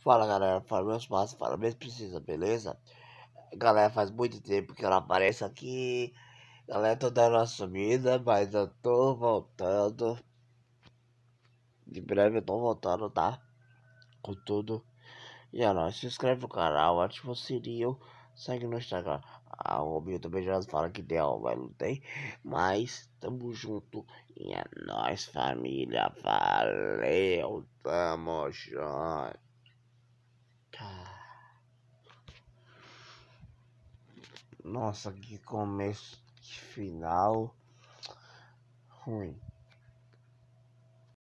Fala galera, fala meus passos, fala mesmo precisa, beleza? Galera, faz muito tempo que eu não apareço aqui. Galera, tô dando uma sumida, mas eu tô voltando. De breve eu tô voltando, tá? Com tudo. E é nóis, se inscreve no canal, ativa o sininho, segue no Instagram. Ah, o Robinho também já fala que deu, mas não tem. Mas tamo junto e é nóis, família. Valeu, tamo junto. Nossa, que começo, que final ruim.